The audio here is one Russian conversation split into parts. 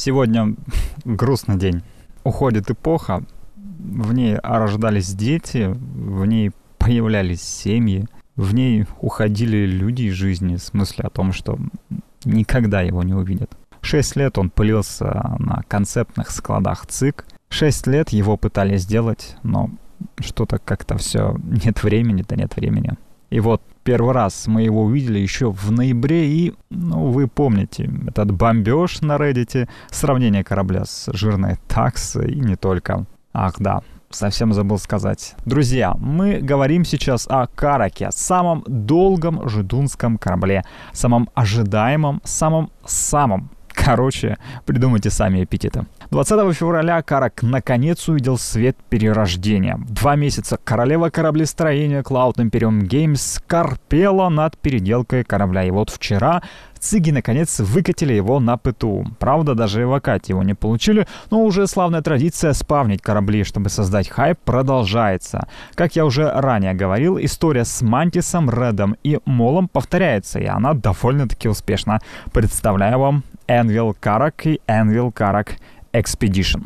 Сегодня грустный день. Уходит эпоха, в ней рождались дети, в ней появлялись семьи, в ней уходили люди из жизни, в смысле о том, что никогда его не увидят. Шесть лет он пылился на концептных складах ЦИК. Шесть лет его пытались сделать, но что-то как-то все нет времени, да нет времени. И вот первый раз мы его увидели еще в ноябре, и, ну, вы помните, этот бомбеж на Reddit, сравнение корабля с жирной таксой и не только. Ах да, совсем забыл сказать. Друзья, мы говорим сейчас о Караке, самом долгом жидунском корабле, самом ожидаемом, самом-самом Короче, придумайте сами эпитеты. 20 февраля Карак наконец увидел свет перерождения. Два месяца королева кораблестроения Cloud Imperium Games корпела над переделкой корабля. И вот вчера Циги наконец выкатили его на ПТУ. Правда, даже эвакать его не получили, но уже славная традиция спавнить корабли, чтобы создать хайп, продолжается. Как я уже ранее говорил, история с Мантисом, Редом и Молом повторяется, и она довольно-таки успешна. Представляю вам Энвил Карак и Энвил Карак Expedition.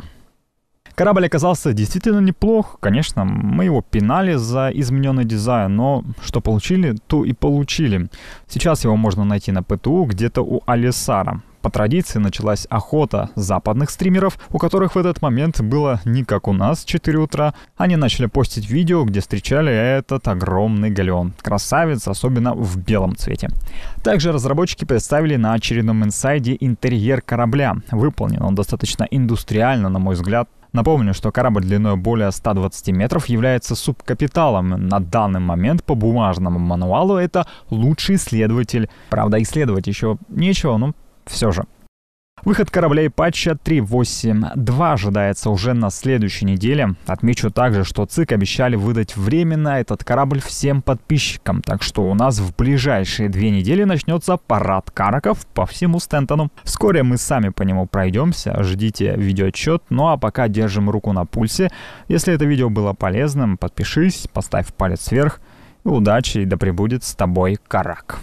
Корабль оказался действительно неплох. Конечно, мы его пинали за измененный дизайн, но что получили, то и получили. Сейчас его можно найти на ПТУ где-то у Алисара. По традиции началась охота западных стримеров, у которых в этот момент было не как у нас 4 утра. Они начали постить видео, где встречали этот огромный галеон. Красавец, особенно в белом цвете. Также разработчики представили на очередном инсайде интерьер корабля. Выполнен он достаточно индустриально, на мой взгляд, Напомню, что корабль длиной более 120 метров является субкапиталом. На данный момент по бумажному мануалу это лучший исследователь. Правда, исследовать еще нечего, но все же. Выход кораблей патча 3.8.2 ожидается уже на следующей неделе. Отмечу также, что ЦИК обещали выдать временно этот корабль всем подписчикам, так что у нас в ближайшие две недели начнется парад караков по всему Стентону. Вскоре мы сами по нему пройдемся, ждите видеоотчет, ну а пока держим руку на пульсе. Если это видео было полезным, подпишись, поставь палец вверх. И удачи и да пребудет с тобой карак.